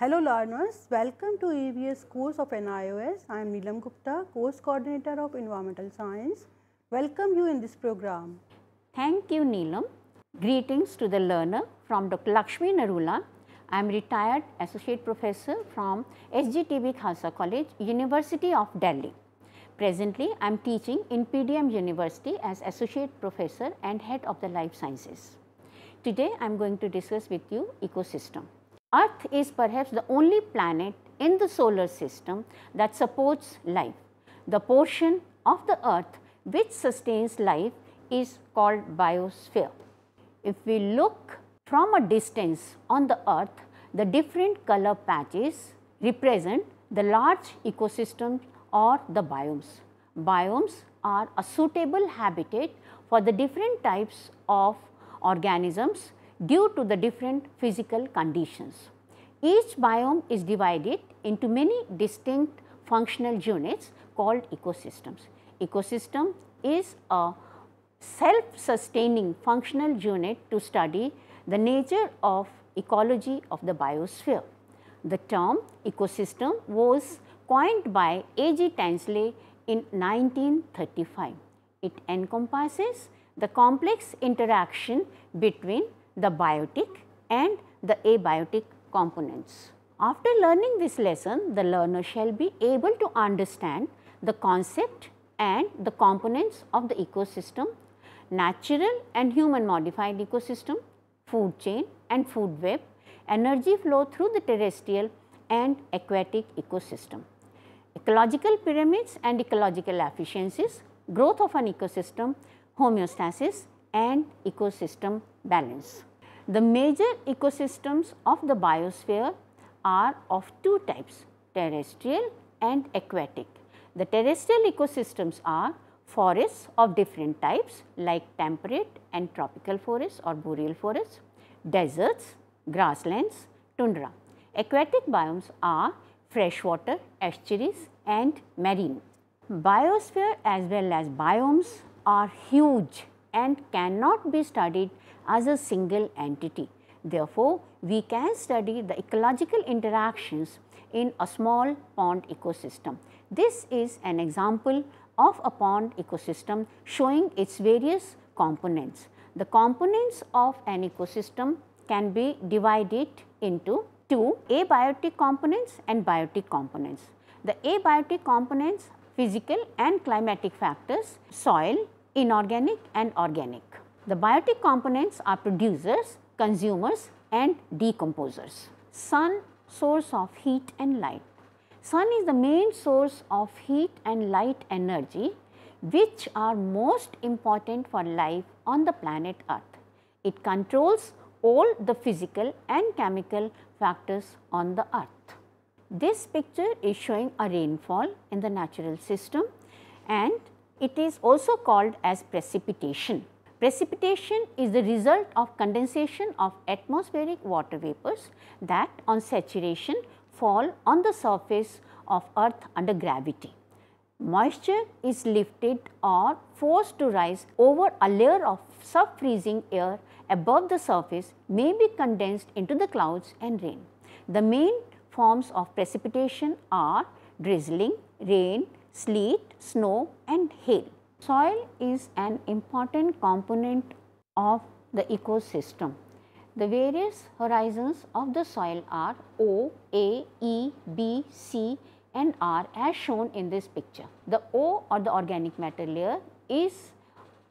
Hello learners, welcome to EBS course of NIOS. I am Neelam Gupta, course coordinator of Environmental Science. Welcome you in this program. Thank you Neelam. Greetings to the learner from Dr. Lakshmi Narula. I am retired associate professor from SGTB Khalsa College, University of Delhi. Presently, I am teaching in PDM University as associate professor and head of the life sciences. Today, I am going to discuss with you ecosystem. Earth is perhaps the only planet in the solar system that supports life. The portion of the earth which sustains life is called biosphere. If we look from a distance on the earth, the different color patches represent the large ecosystems or the biomes. Biomes are a suitable habitat for the different types of organisms due to the different physical conditions. Each biome is divided into many distinct functional units called ecosystems. Ecosystem is a self-sustaining functional unit to study the nature of ecology of the biosphere. The term ecosystem was coined by A.G. Tansley in 1935. It encompasses the complex interaction between the biotic and the abiotic components. After learning this lesson, the learner shall be able to understand the concept and the components of the ecosystem, natural and human modified ecosystem, food chain and food web, energy flow through the terrestrial and aquatic ecosystem. Ecological pyramids and ecological efficiencies, growth of an ecosystem, homeostasis and ecosystem balance. The major ecosystems of the biosphere are of two types terrestrial and aquatic. The terrestrial ecosystems are forests of different types like temperate and tropical forests or boreal forests, deserts, grasslands, tundra. Aquatic biomes are freshwater, estuaries and marine. Biosphere as well as biomes are huge and cannot be studied as a single entity. Therefore, we can study the ecological interactions in a small pond ecosystem. This is an example of a pond ecosystem showing its various components. The components of an ecosystem can be divided into two abiotic components and biotic components. The abiotic components physical and climatic factors, soil, inorganic and organic. The biotic components are producers, consumers and decomposers. Sun, source of heat and light. Sun is the main source of heat and light energy which are most important for life on the planet earth. It controls all the physical and chemical factors on the earth. This picture is showing a rainfall in the natural system and it is also called as precipitation. Precipitation is the result of condensation of atmospheric water vapors that on saturation fall on the surface of earth under gravity. Moisture is lifted or forced to rise over a layer of sub-freezing air above the surface may be condensed into the clouds and rain. The main forms of precipitation are drizzling, rain, sleet, snow and hail. Soil is an important component of the ecosystem. The various horizons of the soil are O, A, E, B, C and R as shown in this picture. The O or the organic matter layer is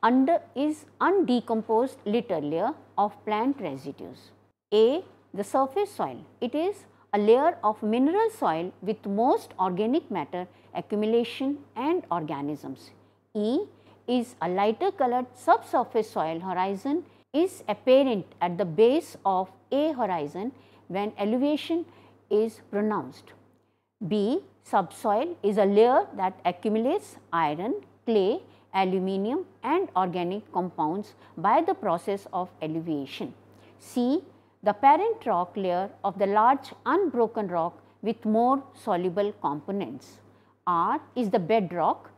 under is undecomposed litter layer of plant residues. A the surface soil it is a layer of mineral soil with most organic matter accumulation and organisms. E is a lighter colored subsurface soil horizon is apparent at the base of A horizon when elevation is pronounced. B subsoil is a layer that accumulates iron, clay, aluminium and organic compounds by the process of elevation. C the parent rock layer of the large unbroken rock with more soluble components. R is the bedrock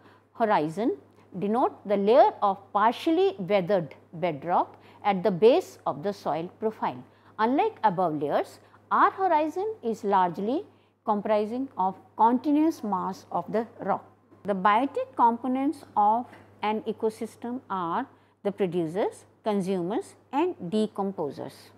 horizon denote the layer of partially weathered bedrock at the base of the soil profile. Unlike above layers, our horizon is largely comprising of continuous mass of the rock. The biotic components of an ecosystem are the producers, consumers and decomposers.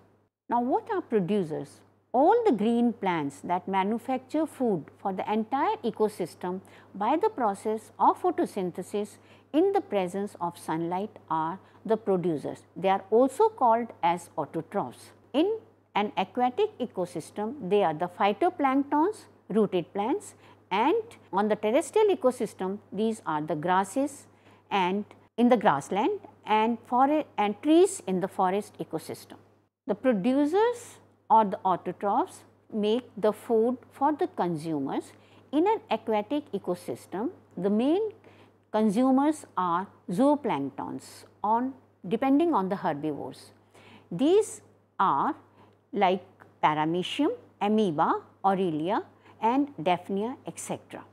Now, what are producers? all the green plants that manufacture food for the entire ecosystem by the process of photosynthesis in the presence of sunlight are the producers. They are also called as autotrophs. In an aquatic ecosystem, they are the phytoplanktons, rooted plants and on the terrestrial ecosystem, these are the grasses and in the grassland and, forest and trees in the forest ecosystem. The producers or the autotrophs make the food for the consumers. In an aquatic ecosystem, the main consumers are zooplanktons on depending on the herbivores. These are like paramecium, amoeba, aurelia and daphnia etc.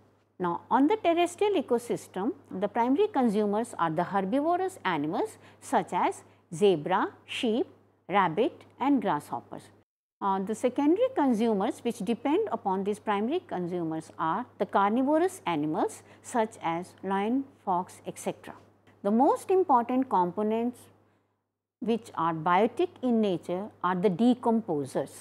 Now, on the terrestrial ecosystem, the primary consumers are the herbivorous animals such as zebra, sheep, rabbit and grasshoppers. Uh, the secondary consumers which depend upon these primary consumers are the carnivorous animals such as lion, fox, etc. The most important components which are biotic in nature are the decomposers.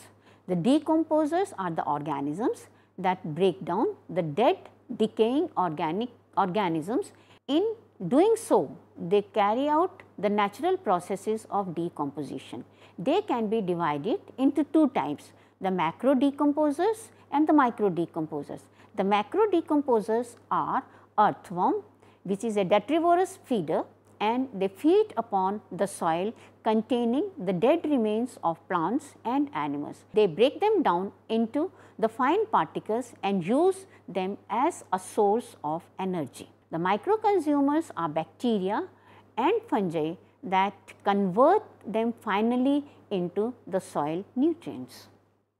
The decomposers are the organisms that break down the dead decaying organic organisms in Doing so, they carry out the natural processes of decomposition. They can be divided into two types, the macro decomposers and the micro decomposers. The macro decomposers are earthworm, which is a detrivorous feeder and they feed upon the soil containing the dead remains of plants and animals. They break them down into the fine particles and use them as a source of energy. The microconsumers are bacteria and fungi that convert them finally into the soil nutrients.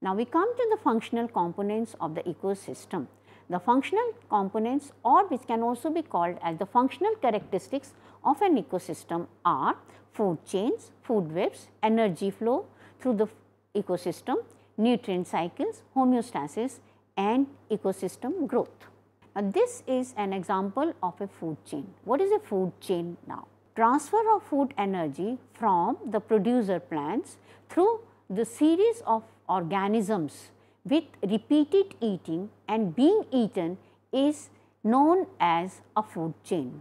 Now, we come to the functional components of the ecosystem. The functional components or which can also be called as the functional characteristics of an ecosystem are food chains, food webs, energy flow through the ecosystem, nutrient cycles, homeostasis and ecosystem growth. Now, this is an example of a food chain. What is a food chain now? Transfer of food energy from the producer plants through the series of organisms with repeated eating and being eaten is known as a food chain.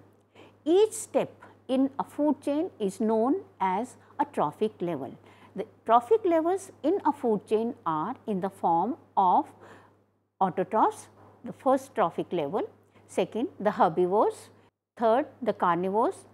Each step in a food chain is known as a trophic level. The trophic levels in a food chain are in the form of autotrophs, the first trophic level, second the herbivores, third the carnivores,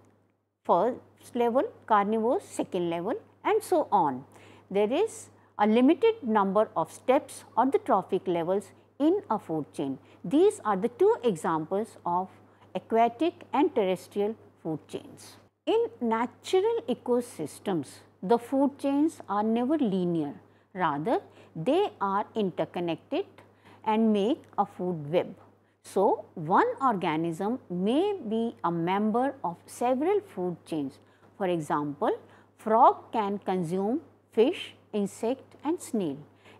first level, carnivores, second level and so on. There is a limited number of steps or the trophic levels in a food chain. These are the two examples of aquatic and terrestrial food chains. In natural ecosystems, the food chains are never linear, rather they are interconnected and make a food web. So, one organism may be a member of several food chains. For example, frog can consume fish, insect and snail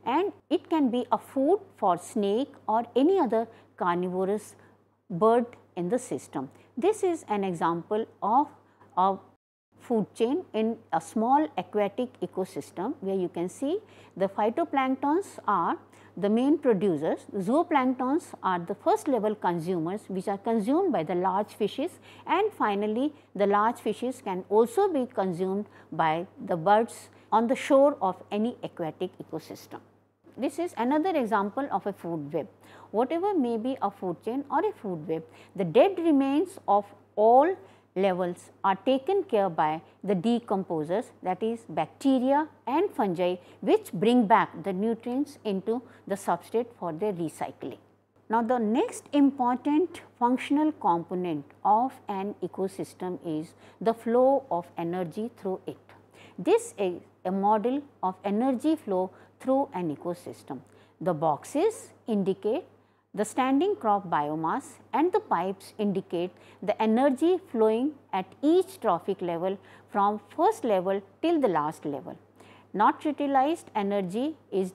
and it can be a food for snake or any other carnivorous bird in the system. This is an example of a food chain in a small aquatic ecosystem where you can see the phytoplanktons are the main producers, zooplanktons are the first level consumers which are consumed by the large fishes and finally the large fishes can also be consumed by the birds on the shore of any aquatic ecosystem. This is another example of a food web. Whatever may be a food chain or a food web, the dead remains of all levels are taken care by the decomposers that is bacteria and fungi which bring back the nutrients into the substrate for their recycling. Now, the next important functional component of an ecosystem is the flow of energy through it. This is a model of energy flow through an ecosystem. The boxes indicate the standing crop biomass and the pipes indicate the energy flowing at each trophic level from first level till the last level. Not utilized energy is,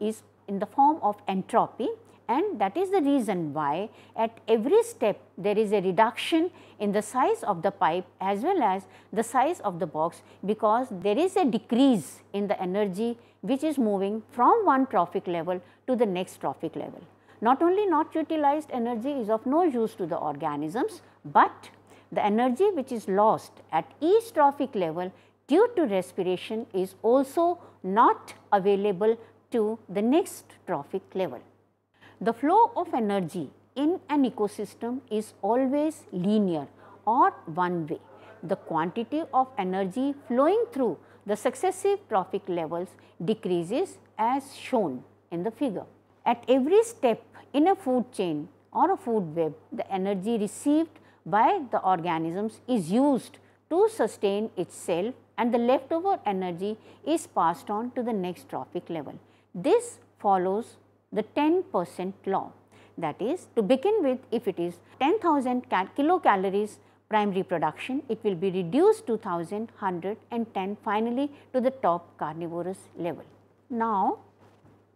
is in the form of entropy and that is the reason why at every step there is a reduction in the size of the pipe as well as the size of the box because there is a decrease in the energy which is moving from one trophic level to the next trophic level. Not only not utilized energy is of no use to the organisms, but the energy which is lost at each trophic level due to respiration is also not available to the next trophic level. The flow of energy in an ecosystem is always linear or one way. The quantity of energy flowing through the successive trophic levels decreases as shown in the figure. At every step in a food chain or a food web, the energy received by the organisms is used to sustain itself and the leftover energy is passed on to the next trophic level. This follows the 10 percent law that is to begin with if it is 10,000 kilocalories primary production it will be reduced to 1000, and 10 finally to the top carnivorous level. Now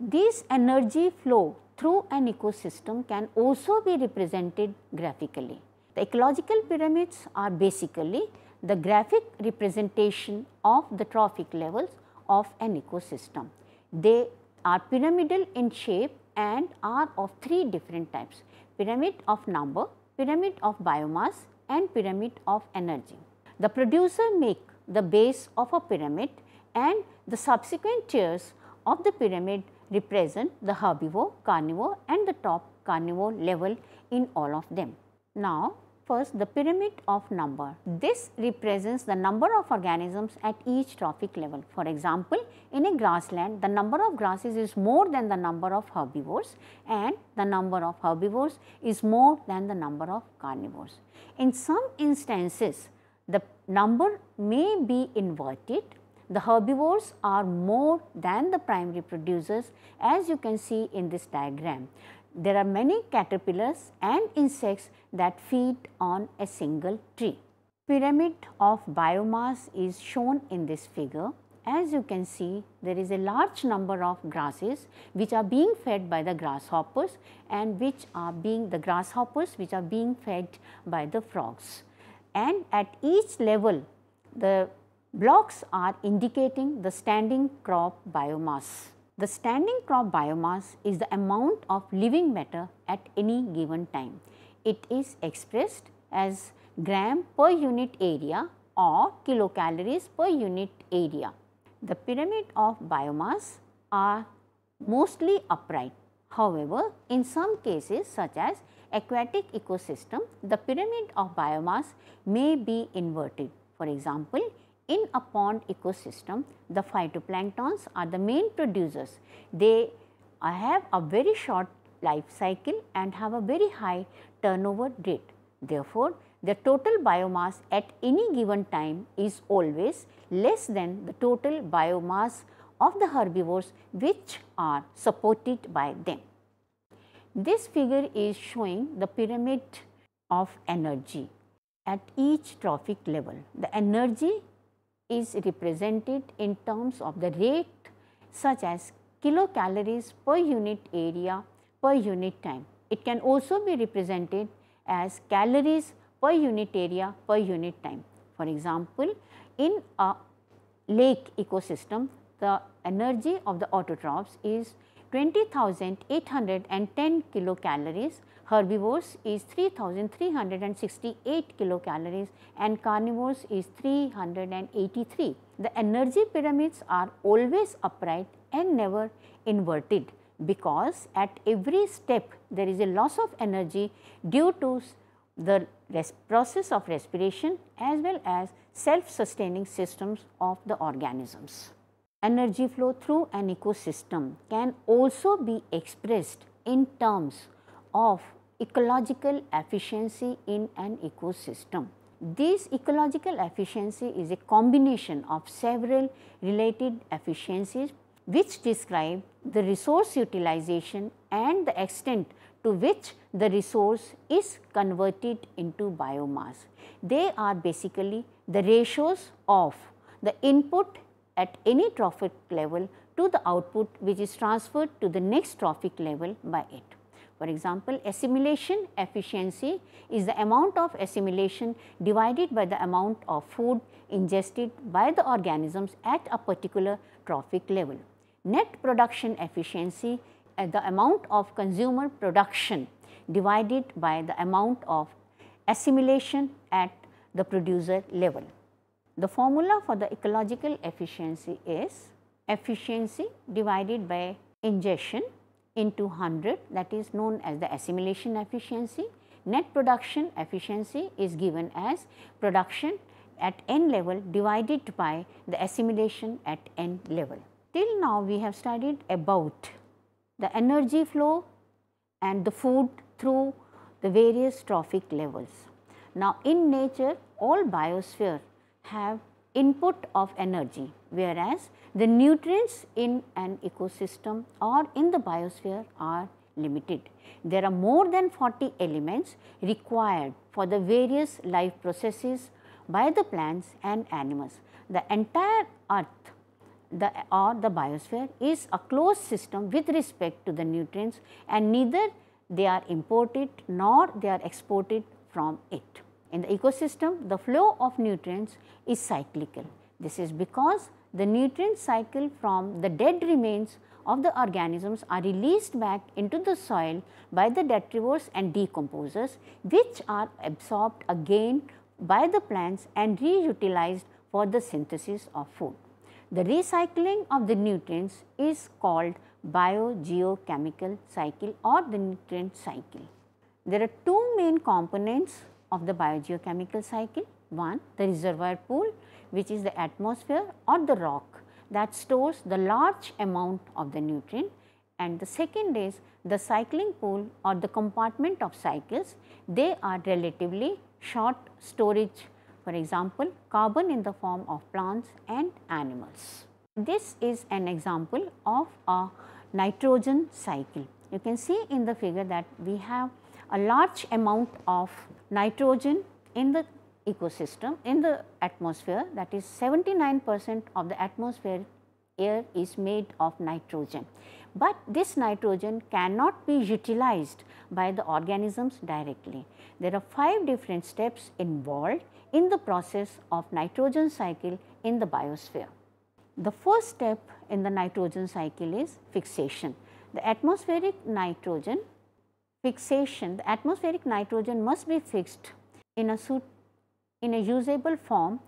this energy flow through an ecosystem can also be represented graphically. The ecological pyramids are basically the graphic representation of the trophic levels of an ecosystem. They are pyramidal in shape and are of three different types, pyramid of number, pyramid of biomass and pyramid of energy. The producer make the base of a pyramid and the subsequent tiers of the pyramid represent the herbivore, carnivore and the top carnivore level in all of them. Now, first the pyramid of number. This represents the number of organisms at each trophic level. For example, in a grassland, the number of grasses is more than the number of herbivores and the number of herbivores is more than the number of carnivores. In some instances, the number may be inverted the herbivores are more than the primary producers as you can see in this diagram. There are many caterpillars and insects that feed on a single tree. Pyramid of biomass is shown in this figure. As you can see, there is a large number of grasses which are being fed by the grasshoppers and which are being the grasshoppers which are being fed by the frogs. And at each level, the Blocks are indicating the standing crop biomass. The standing crop biomass is the amount of living matter at any given time. It is expressed as gram per unit area or kilocalories per unit area. The pyramid of biomass are mostly upright. However, in some cases such as aquatic ecosystem, the pyramid of biomass may be inverted. For example, in a pond ecosystem, the phytoplanktons are the main producers. They have a very short life cycle and have a very high turnover rate. Therefore, the total biomass at any given time is always less than the total biomass of the herbivores which are supported by them. This figure is showing the pyramid of energy at each trophic level. The energy is represented in terms of the rate such as kilocalories per unit area per unit time. It can also be represented as calories per unit area per unit time. For example, in a lake ecosystem, the energy of the autotrophs is 20,810 kilocalories, herbivores is 3,368 kilocalories and carnivores is 383. The energy pyramids are always upright and never inverted because at every step there is a loss of energy due to the process of respiration as well as self-sustaining systems of the organisms energy flow through an ecosystem can also be expressed in terms of ecological efficiency in an ecosystem. This ecological efficiency is a combination of several related efficiencies which describe the resource utilization and the extent to which the resource is converted into biomass. They are basically the ratios of the input at any trophic level to the output which is transferred to the next trophic level by it. For example, assimilation efficiency is the amount of assimilation divided by the amount of food ingested by the organisms at a particular trophic level. Net production efficiency is uh, the amount of consumer production divided by the amount of assimilation at the producer level. The formula for the ecological efficiency is efficiency divided by ingestion into 100 that is known as the assimilation efficiency. Net production efficiency is given as production at n level divided by the assimilation at n level. Till now we have studied about the energy flow and the food through the various trophic levels. Now in nature all biosphere have input of energy whereas the nutrients in an ecosystem or in the biosphere are limited. There are more than 40 elements required for the various life processes by the plants and animals. The entire earth the, or the biosphere is a closed system with respect to the nutrients and neither they are imported nor they are exported from it. In the ecosystem, the flow of nutrients is cyclical. This is because the nutrient cycle from the dead remains of the organisms are released back into the soil by the detritivores and decomposers which are absorbed again by the plants and reutilized for the synthesis of food. The recycling of the nutrients is called biogeochemical cycle or the nutrient cycle. There are two main components of the biogeochemical cycle. One, the reservoir pool which is the atmosphere or the rock that stores the large amount of the nutrient and the second is the cycling pool or the compartment of cycles, they are relatively short storage for example, carbon in the form of plants and animals. This is an example of a nitrogen cycle. You can see in the figure that we have a large amount of nitrogen in the ecosystem in the atmosphere that is 79 percent of the atmosphere air is made of nitrogen. But this nitrogen cannot be utilized by the organisms directly. There are 5 different steps involved in the process of nitrogen cycle in the biosphere. The first step in the nitrogen cycle is fixation. The atmospheric nitrogen fixation, the atmospheric nitrogen must be fixed in a, in a usable form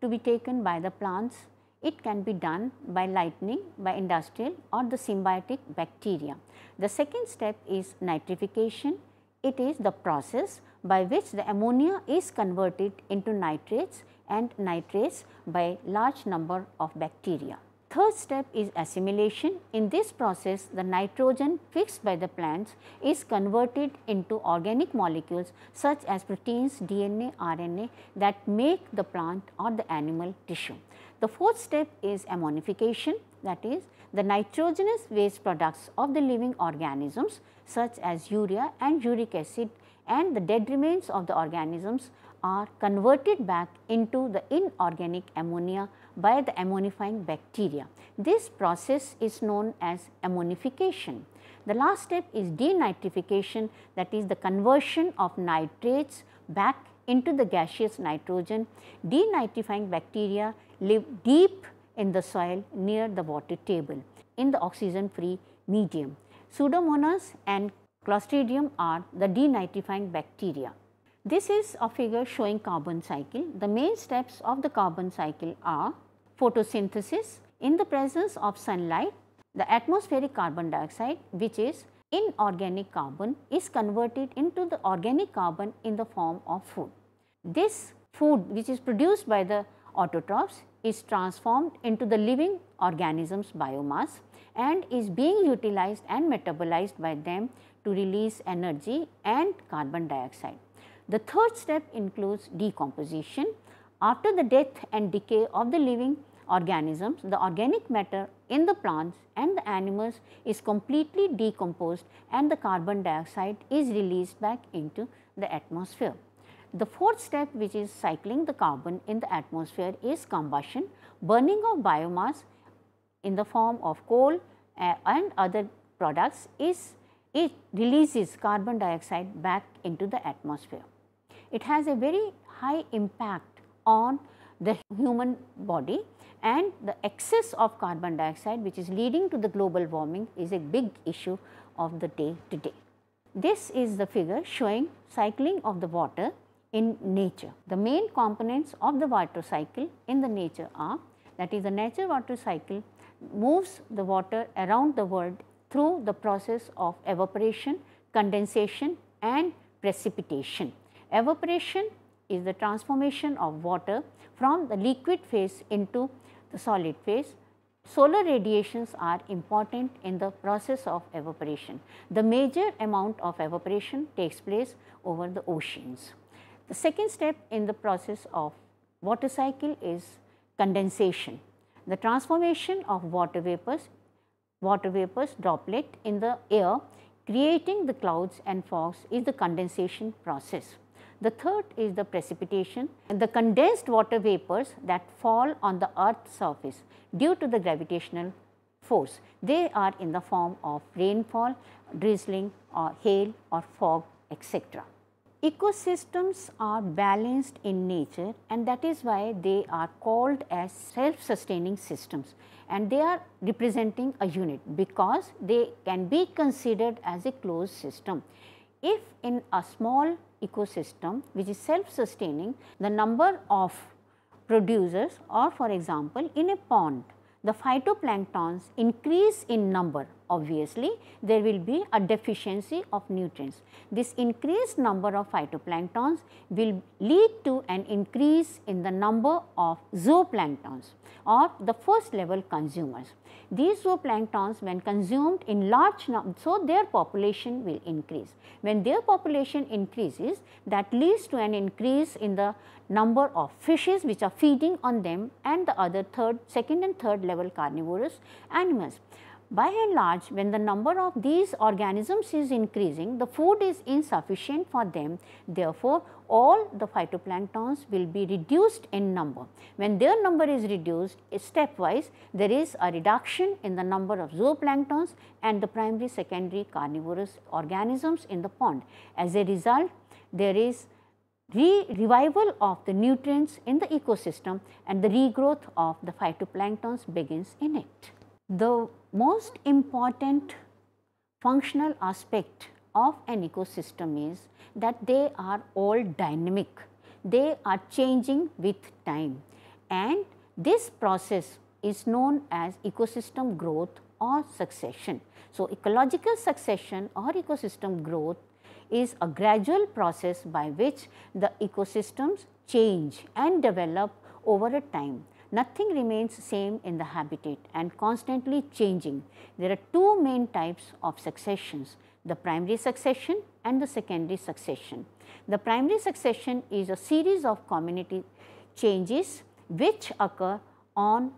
to be taken by the plants. It can be done by lightning, by industrial or the symbiotic bacteria. The second step is nitrification. It is the process by which the ammonia is converted into nitrates and nitrates by large number of bacteria. Third step is assimilation. In this process, the nitrogen fixed by the plants is converted into organic molecules such as proteins, DNA, RNA that make the plant or the animal tissue. The fourth step is ammonification that is the nitrogenous waste products of the living organisms such as urea and uric acid and the dead remains of the organisms are converted back into the inorganic ammonia by the ammonifying bacteria. This process is known as ammonification. The last step is denitrification that is the conversion of nitrates back into the gaseous nitrogen. Denitrifying bacteria live deep in the soil near the water table in the oxygen free medium. Pseudomonas and Clostridium are the denitrifying bacteria. This is a figure showing carbon cycle. The main steps of the carbon cycle are photosynthesis in the presence of sunlight, the atmospheric carbon dioxide which is inorganic carbon is converted into the organic carbon in the form of food. This food which is produced by the autotrophs is transformed into the living organisms biomass and is being utilized and metabolized by them to release energy and carbon dioxide. The third step includes decomposition. After the death and decay of the living organisms, the organic matter in the plants and the animals is completely decomposed and the carbon dioxide is released back into the atmosphere. The fourth step which is cycling the carbon in the atmosphere is combustion, burning of biomass in the form of coal uh, and other products is it releases carbon dioxide back into the atmosphere. It has a very high impact on the human body and the excess of carbon dioxide which is leading to the global warming is a big issue of the day today. This is the figure showing cycling of the water in nature. The main components of the water cycle in the nature are that is the nature water cycle moves the water around the world through the process of evaporation, condensation and precipitation. Evaporation is the transformation of water from the liquid phase into the solid phase. Solar radiations are important in the process of evaporation. The major amount of evaporation takes place over the oceans. The second step in the process of water cycle is condensation. The transformation of water vapors, water vapors droplet in the air creating the clouds and fogs is the condensation process. The third is the precipitation and the condensed water vapors that fall on the earth's surface due to the gravitational force. They are in the form of rainfall, drizzling or hail or fog etc. Ecosystems are balanced in nature and that is why they are called as self-sustaining systems and they are representing a unit because they can be considered as a closed system. If in a small ecosystem which is self-sustaining, the number of producers or for example, in a pond, the phytoplanktons increase in number obviously there will be a deficiency of nutrients. This increased number of phytoplanktons will lead to an increase in the number of zooplanktons or the first level consumers. These zooplanktons when consumed in large numbers, so their population will increase. When their population increases that leads to an increase in the number of fishes which are feeding on them and the other third, second and third level carnivorous animals. By and large, when the number of these organisms is increasing, the food is insufficient for them. Therefore, all the phytoplanktons will be reduced in number. When their number is reduced stepwise, there is a reduction in the number of zooplanktons and the primary secondary carnivorous organisms in the pond. As a result, there is re revival of the nutrients in the ecosystem and the regrowth of the phytoplanktons begins in it. The most important functional aspect of an ecosystem is that they are all dynamic. They are changing with time and this process is known as ecosystem growth or succession. So, ecological succession or ecosystem growth is a gradual process by which the ecosystems change and develop over a time nothing remains same in the habitat and constantly changing. There are two main types of successions, the primary succession and the secondary succession. The primary succession is a series of community changes which occur on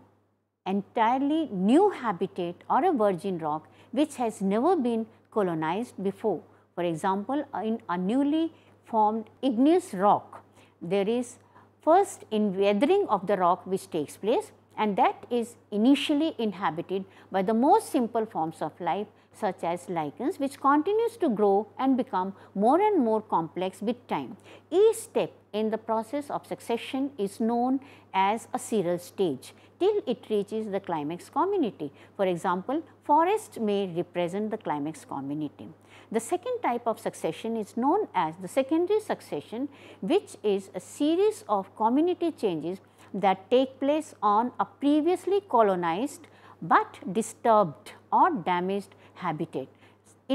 entirely new habitat or a virgin rock which has never been colonized before. For example, in a newly formed igneous rock, there is First in weathering of the rock which takes place and that is initially inhabited by the most simple forms of life such as lichens which continues to grow and become more and more complex with time. Each step in the process of succession is known as a serial stage till it reaches the climax community. For example, forests may represent the climax community. The second type of succession is known as the secondary succession which is a series of community changes that take place on a previously colonized but disturbed or damaged habitat.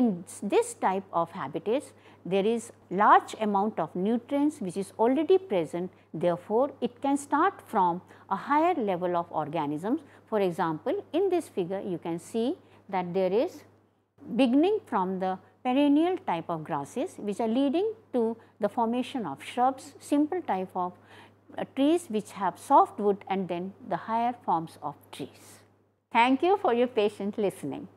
In this type of habitats, there is large amount of nutrients which is already present. Therefore, it can start from a higher level of organisms. For example, in this figure you can see that there is beginning from the perennial type of grasses which are leading to the formation of shrubs, simple type of uh, trees which have soft wood and then the higher forms of trees. Thank you for your patient listening.